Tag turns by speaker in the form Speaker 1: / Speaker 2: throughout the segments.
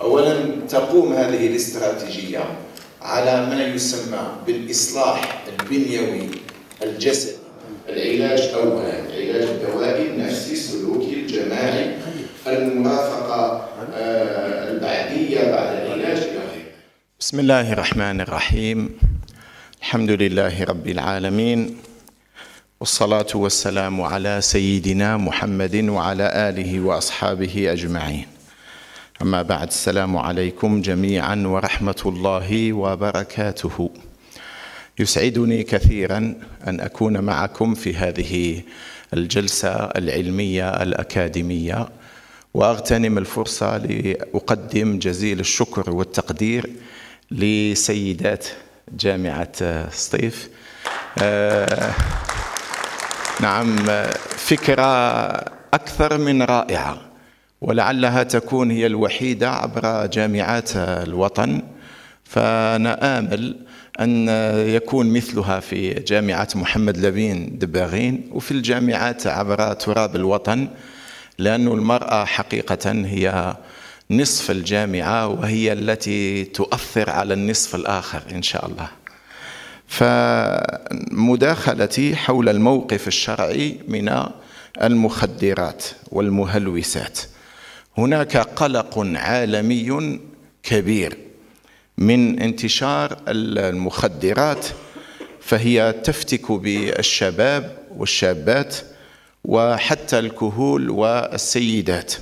Speaker 1: اولا تقوم هذه الاستراتيجيه على ما يسمى بالاصلاح البنيوي الجسدي العلاج اولا العلاج الدوائي النفسي السلوكي الجماعي المرافقه آه، البعديه بسم الله الرحمن الرحيم الحمد لله رب العالمين والصلاه والسلام على سيدنا محمد وعلى اله واصحابه اجمعين اما بعد السلام عليكم جميعا ورحمه الله وبركاته يسعدني كثيرا ان اكون معكم في هذه الجلسه العلميه الاكاديميه واغتنم الفرصه لاقدم جزيل الشكر والتقدير لسيدات جامعة سطيف آه، نعم فكرة أكثر من رائعة ولعلها تكون هي الوحيدة عبر جامعات الوطن فأنا آمل أن يكون مثلها في جامعة محمد لبين دباغين وفي الجامعات عبر تراب الوطن لأن المرأة حقيقة هي نصف الجامعة وهي التي تؤثر على النصف الآخر إن شاء الله فمداخلتي حول الموقف الشرعي من المخدرات والمهلوسات هناك قلق عالمي كبير من انتشار المخدرات فهي تفتك بالشباب والشابات وحتى الكهول والسيدات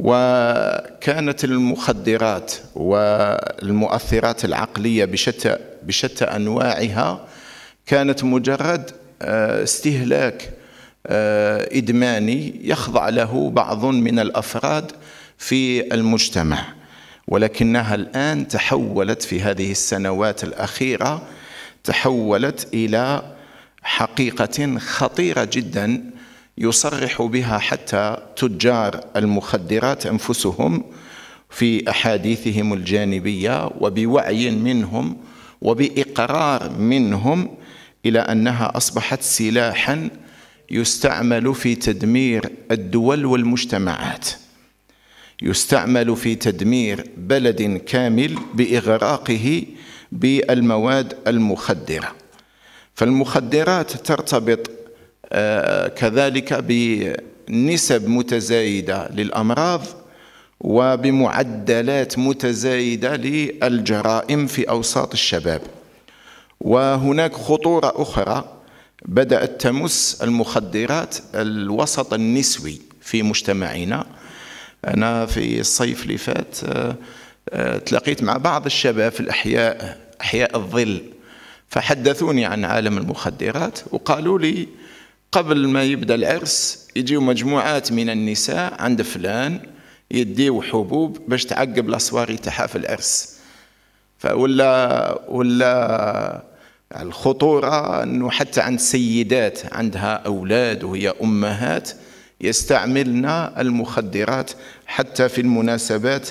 Speaker 1: وكانت المخدرات والمؤثرات العقليه بشتى بشتى انواعها كانت مجرد آه، استهلاك آه، ادماني يخضع له بعض من الافراد في المجتمع ولكنها الان تحولت في هذه السنوات الاخيره تحولت الى حقيقه خطيره جدا يصرح بها حتى تجار المخدرات انفسهم في احاديثهم الجانبيه وبوعي منهم وباقرار منهم الى انها اصبحت سلاحا يستعمل في تدمير الدول والمجتمعات يستعمل في تدمير بلد كامل باغراقه بالمواد المخدره فالمخدرات ترتبط كذلك بنسب متزايدة للأمراض وبمعدلات متزايدة للجرائم في أوساط الشباب وهناك خطورة أخرى بدأت تمس المخدرات الوسط النسوي في مجتمعنا أنا في الصيف اللي فات آه، آه، تلاقيت مع بعض الشباب في الأحياء أحياء الظل فحدثوني عن عالم المخدرات وقالوا لي قبل ما يبدا العرس يجيو مجموعات من النساء عند فلان يديو حبوب باش تعقب لاسواري تاعها في العرس فولا ولا الخطوره انه حتى عند سيدات عندها اولاد وهي امهات يستعملن المخدرات حتى في المناسبات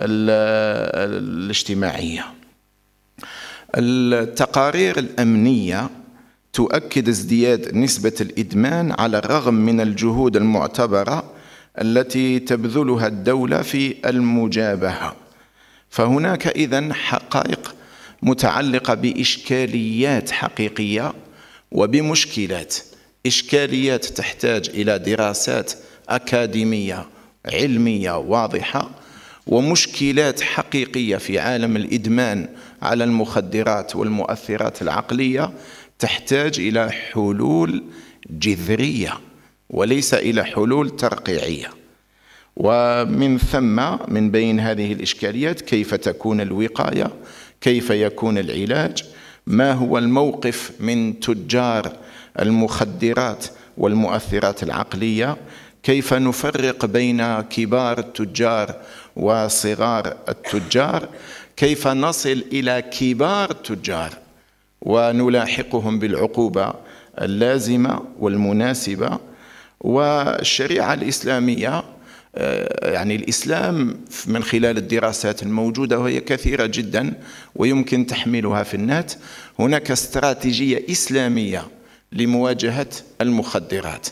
Speaker 1: الاجتماعيه التقارير الامنيه تؤكد ازدياد نسبة الإدمان على الرغم من الجهود المعتبرة التي تبذلها الدولة في المجابهة فهناك إذن حقائق متعلقة بإشكاليات حقيقية وبمشكلات إشكاليات تحتاج إلى دراسات أكاديمية علمية واضحة ومشكلات حقيقية في عالم الإدمان على المخدرات والمؤثرات العقلية تحتاج إلى حلول جذرية وليس إلى حلول ترقيعية ومن ثم من بين هذه الإشكاليات كيف تكون الوقاية كيف يكون العلاج ما هو الموقف من تجار المخدرات والمؤثرات العقلية كيف نفرق بين كبار التجار وصغار التجار كيف نصل إلى كبار التجار ونلاحقهم بالعقوبة اللازمة والمناسبة والشريعة الإسلامية آه، يعني الإسلام من خلال الدراسات الموجودة وهي كثيرة جدا ويمكن تحميلها في النات هناك استراتيجية إسلامية لمواجهة المخدرات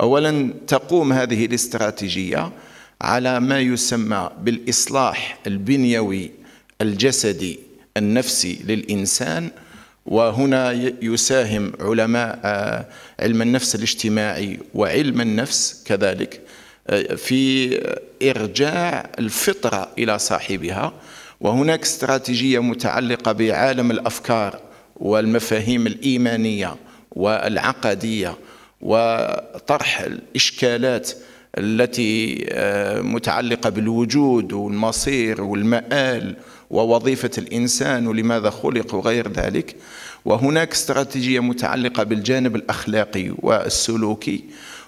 Speaker 1: أولا تقوم هذه الاستراتيجية على ما يسمى بالإصلاح البنيوي الجسدي النفسي للإنسان وهنا يساهم علماء آه، علم النفس الاجتماعي وعلم النفس كذلك آه، في إرجاع الفطرة إلى صاحبها وهناك استراتيجية متعلقة بعالم الأفكار والمفاهيم الإيمانية والعقدية وطرح الإشكالات التي آه، متعلقة بالوجود والمصير والمآل ووظيفة الإنسان ولماذا خلق وغير ذلك وهناك استراتيجية متعلقة بالجانب الأخلاقي والسلوكي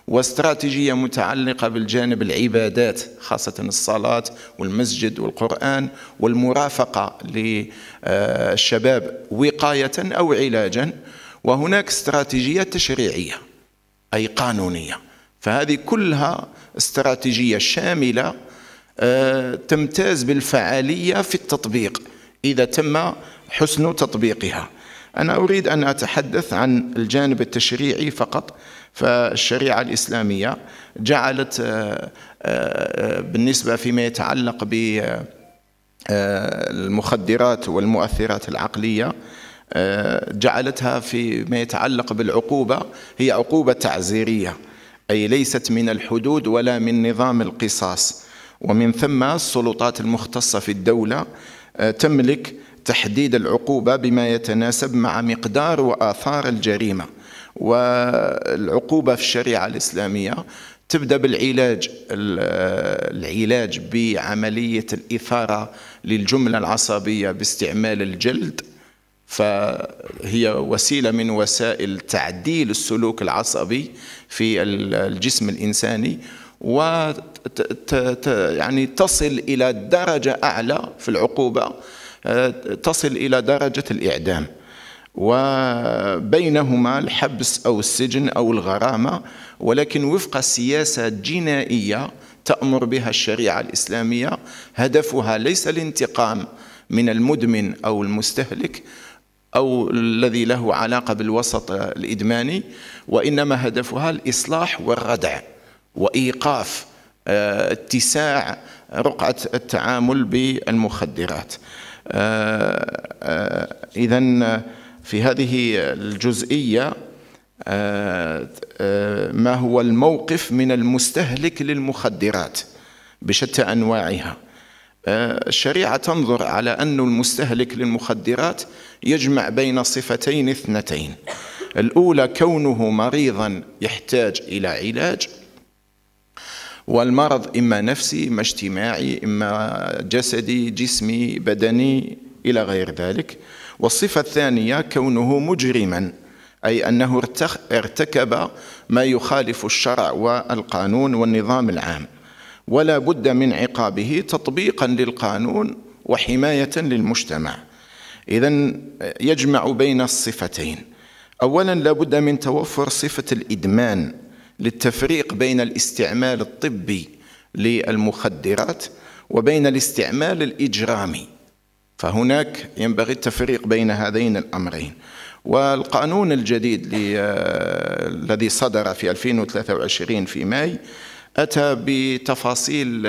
Speaker 1: واستراتيجية متعلقة بالجانب العبادات خاصة الصلاة والمسجد والقرآن والمرافقة للشباب وقاية أو علاجا وهناك استراتيجية تشريعية أي قانونية فهذه كلها استراتيجية شاملة تمتاز بالفعالية في التطبيق إذا تم حسن تطبيقها أنا أريد أن أتحدث عن الجانب التشريعي فقط فالشريعة الإسلامية جعلت آه، آه، بالنسبة فيما يتعلق بالمخدرات آه، والمؤثرات العقلية جعلتها فيما يتعلق بالعقوبة هي عقوبة تعزيرية أي ليست من الحدود ولا من نظام القصاص ومن ثم السلطات المختصة في الدولة آه، تملك تحديد العقوبة بما يتناسب مع مقدار وآثار الجريمة والعقوبة في الشريعة الإسلامية تبدا بالعلاج آه، العلاج بعمليه الاثاره للجمله العصبيه باستعمال الجلد فهي وسيله من وسائل تعديل السلوك العصبي في الجسم الانساني يعني تصل إلى درجة أعلى في العقوبة آه، تصل إلى درجة الإعدام وبينهما الحبس أو السجن أو الغرامة ولكن وفق سياسة جنائية تأمر بها الشريعة الإسلامية هدفها ليس الانتقام من المدمن أو المستهلك أو الذي له علاقة بالوسط الإدماني وإنما هدفها الإصلاح والردع وإيقاف آه، اتساع رقعة التعامل بالمخدرات آه، آه، إذا في هذه الجزئية ما هو الموقف من المستهلك للمخدرات بشتى أنواعها الشريعة تنظر على أن المستهلك للمخدرات يجمع بين صفتين اثنتين الأولى كونه مريضا يحتاج إلى علاج والمرض إما نفسي إما اجتماعي إما جسدي جسمي بدني إلى غير ذلك والصفة الثانية كونه مجرما أي أنه ارتكب ما يخالف الشرع والقانون والنظام العام ولا بد من عقابه تطبيقا للقانون وحماية للمجتمع إذا يجمع بين الصفتين أولا لا بد من توفر صفة الإدمان للتفريق بين الاستعمال الطبي للمخدرات وبين الاستعمال الإجرامي فهناك ينبغي التفريق بين هذين الأمرين والقانون الجديد الذي صدر في 2023 في ماي أتى بتفاصيل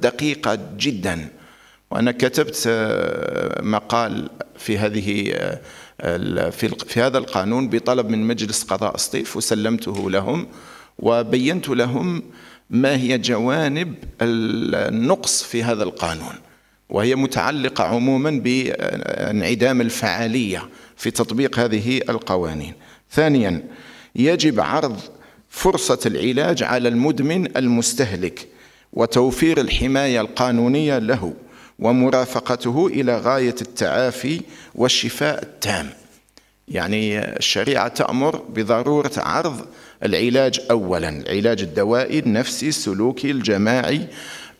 Speaker 1: دقيقة جدا وأنا كتبت مقال في هذه في هذا القانون بطلب من مجلس قضاء سطيف وسلمته لهم وبينت لهم ما هي جوانب النقص في هذا القانون وهي متعلقة عموما بانعدام الفعالية في تطبيق هذه القوانين ثانيا يجب عرض فرصة العلاج على المدمن المستهلك وتوفير الحماية القانونية له ومرافقته إلى غاية التعافي والشفاء التام يعني الشريعة تأمر بضرورة عرض العلاج أولا العلاج الدوائي النفسي السلوكي الجماعي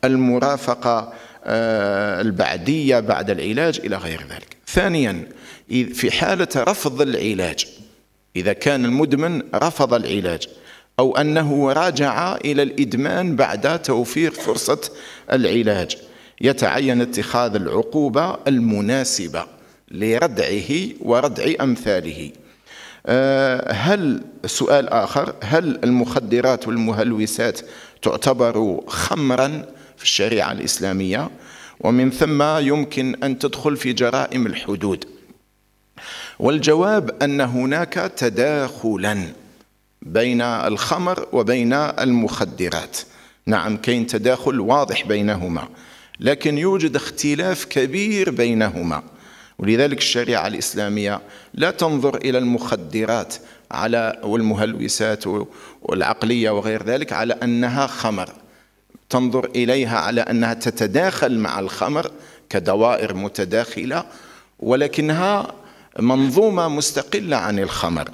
Speaker 1: المرافقة آه، البعدية بعد العلاج إلى غير ذلك ثانيا في حالة رفض العلاج إذا كان المدمن رفض العلاج أو أنه راجع إلى الإدمان بعد توفير فرصة العلاج يتعين اتخاذ العقوبة المناسبة لردعه وردع أمثاله آه، هل سؤال آخر هل المخدرات والمهلوسات تعتبر خمرا في الشريعة الإسلامية ومن ثم يمكن أن تدخل في جرائم الحدود والجواب أن هناك تداخلا بين الخمر وبين المخدرات نعم كاين تداخل واضح بينهما لكن يوجد اختلاف كبير بينهما ولذلك الشريعة الإسلامية لا تنظر إلى المخدرات على والمهلوسات والعقلية وغير ذلك على أنها خمر تنظر إليها على أنها تتداخل مع الخمر كدوائر متداخلة ولكنها منظومة مستقلة عن الخمر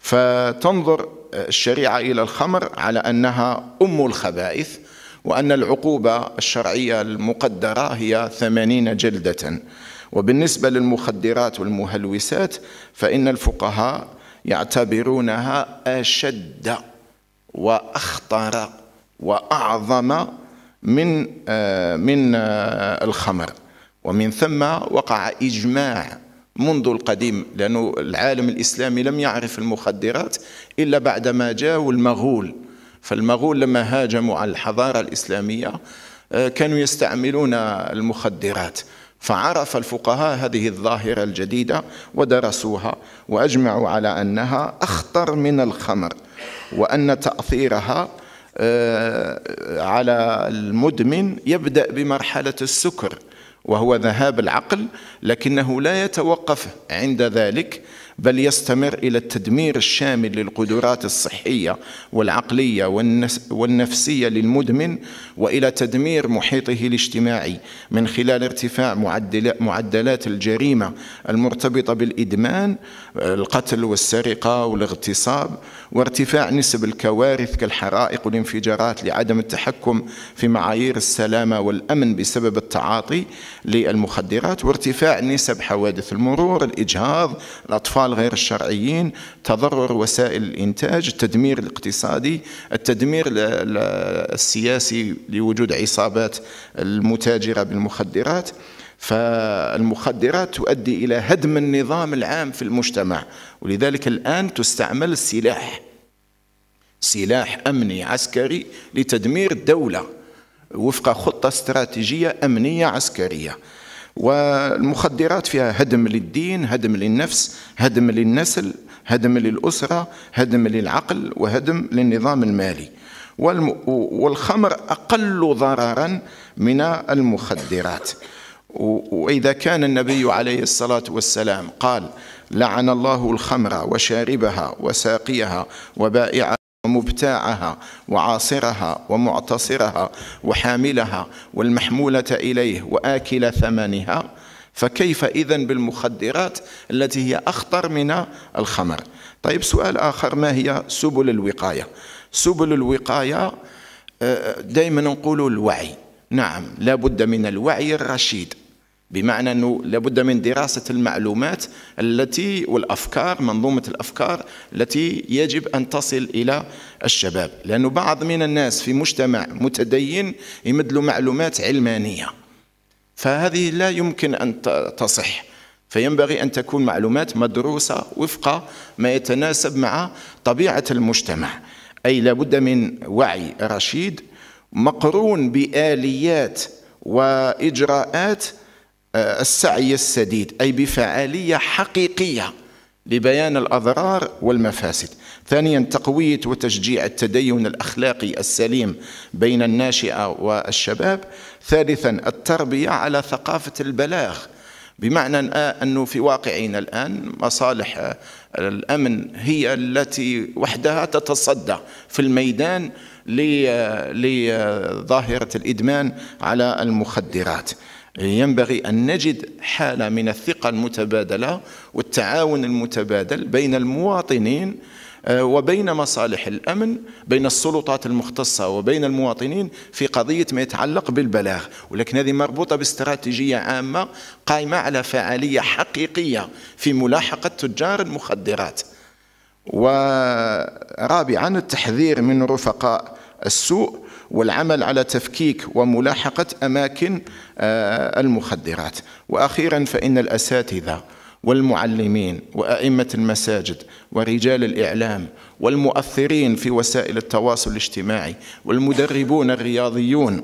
Speaker 1: فتنظر الشريعة إلى الخمر على أنها أم الخبائث وأن العقوبة الشرعية المقدرة هي ثمانين جلدة وبالنسبة للمخدرات والمهلوسات فإن الفقهاء يعتبرونها أشد وأخطر وأعظم من من الخمر ومن ثم وقع إجماع منذ القديم لأن العالم الإسلامي لم يعرف المخدرات إلا بعدما جاءوا المغول فالمغول لما هاجموا على الحضارة الإسلامية آه، كانوا يستعملون المخدرات فعرف الفقهاء هذه الظاهرة الجديدة ودرسوها وأجمعوا على أنها أخطر من الخمر وأن تأثيرها آه، على المدمن يبدأ بمرحلة السكر وهو ذهاب العقل لكنه لا يتوقف عند ذلك بل يستمر الى التدمير الشامل للقدرات الصحيه والعقليه والنفسيه للمدمن والى تدمير محيطه الاجتماعي من خلال ارتفاع معدلات الجريمه المرتبطه بالادمان القتل والسرقه والاغتصاب وارتفاع نسب الكوارث كالحرائق والانفجارات لعدم التحكم في معايير السلامه والامن بسبب التعاطي للمخدرات وارتفاع نسب حوادث المرور الاجهاض الاطفال الأعمال غير الشرعيين تضرر وسائل الإنتاج التدمير الاقتصادي التدمير السياسي لوجود عصابات المتاجرة بالمخدرات فالمخدرات تؤدي إلى هدم النظام العام في المجتمع ولذلك الآن تستعمل السلاح سلاح أمني عسكري لتدمير الدولة وفق خطة استراتيجية أمنية عسكرية والمخدرات فيها هدم للدين هدم للنفس هدم للنسل هدم للأسرة هدم للعقل وهدم للنظام المالي والخمر أقل ضررا من المخدرات وإذا كان النبي عليه الصلاة والسلام قال لعن الله الخمر وشاربها وساقيها وبائعها ومبتاعها وعاصرها ومعتصرها وحاملها والمحمولة إليه وآكل ثمنها فكيف إذا بالمخدرات التي هي أخطر من الخمر طيب سؤال آخر ما هي سبل الوقاية سبل الوقاية آه، دائما نقول الوعي نعم لا بد من الوعي الرشيد بمعنى انه لابد من دراسه المعلومات التي والافكار منظومه الافكار التي يجب ان تصل الى الشباب لانه بعض من الناس في مجتمع متدين يمدلوا معلومات علمانيه فهذه لا يمكن ان تصح فينبغي ان تكون معلومات مدروسه وفق ما يتناسب مع طبيعه المجتمع اي لابد من وعي رشيد مقرون باليات واجراءات آه، السعي السديد أي بفعالية حقيقية لبيان الأضرار والمفاسد ثانيا تقوية وتشجيع التدين الأخلاقي السليم بين الناشئة والشباب ثالثا التربية على ثقافة البلاغ بمعنى أنه في واقعنا الآن مصالح الأمن هي التي وحدها تتصدى في الميدان لظاهرة الإدمان على المخدرات ينبغي أن نجد حالة من الثقة المتبادلة والتعاون المتبادل بين المواطنين آه، وبين مصالح الأمن بين السلطات المختصة وبين المواطنين في قضية ما يتعلق بالبلاغ ولكن هذه مربوطة باستراتيجية عامة قائمة على فعالية حقيقية في ملاحقة تجار المخدرات ورابعا التحذير من رفقاء السوء والعمل على تفكيك وملاحقة أماكن آه، المخدرات واخيرا فان الاساتذه والمعلمين وائمه المساجد ورجال الاعلام والمؤثرين في وسائل التواصل الاجتماعي والمدربون الرياضيون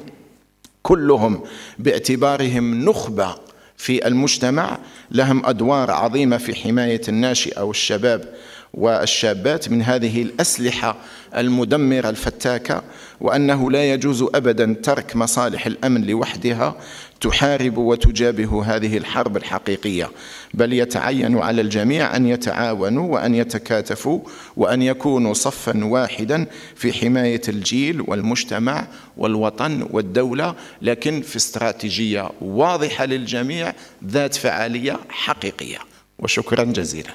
Speaker 1: كلهم باعتبارهم نخبه في المجتمع لهم ادوار عظيمه في حمايه الناشئه والشباب والشابات من هذه الاسلحه المدمره الفتاكه وأنه لا يجوز أبدا ترك مصالح الأمن لوحدها تحارب وتجابه هذه الحرب الحقيقية بل يتعين على الجميع أن يتعاونوا وأن يتكاتفوا وأن يكونوا صفا واحدا في حماية الجيل والمجتمع والوطن والدولة لكن في استراتيجية واضحة للجميع ذات فعالية حقيقية وشكرا جزيلا